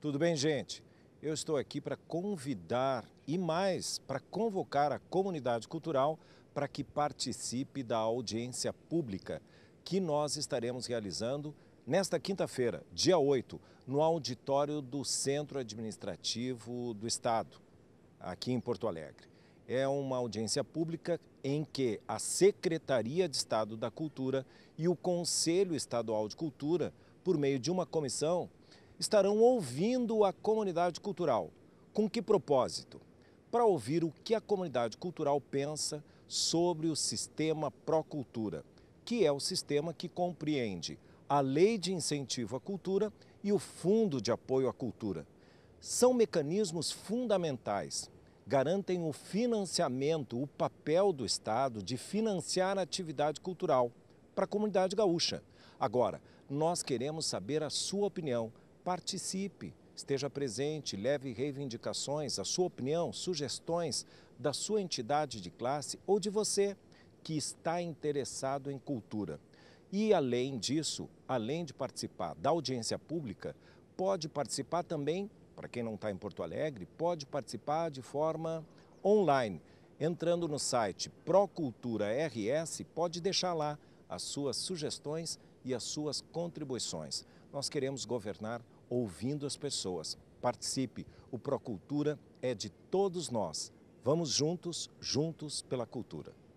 Tudo bem, gente? Eu estou aqui para convidar e mais para convocar a comunidade cultural para que participe da audiência pública que nós estaremos realizando nesta quinta-feira, dia 8, no auditório do Centro Administrativo do Estado, aqui em Porto Alegre é uma audiência pública em que a Secretaria de Estado da Cultura e o Conselho Estadual de Cultura, por meio de uma comissão, estarão ouvindo a comunidade cultural. Com que propósito? Para ouvir o que a comunidade cultural pensa sobre o sistema Cultura, que é o sistema que compreende a Lei de Incentivo à Cultura e o Fundo de Apoio à Cultura. São mecanismos fundamentais garantem o financiamento, o papel do Estado de financiar a atividade cultural para a comunidade gaúcha. Agora, nós queremos saber a sua opinião. Participe, esteja presente, leve reivindicações, a sua opinião, sugestões da sua entidade de classe ou de você que está interessado em cultura. E além disso, além de participar da audiência pública, pode participar também para quem não está em Porto Alegre, pode participar de forma online. Entrando no site Procultura RS, pode deixar lá as suas sugestões e as suas contribuições. Nós queremos governar ouvindo as pessoas. Participe, o Procultura é de todos nós. Vamos juntos, juntos pela cultura.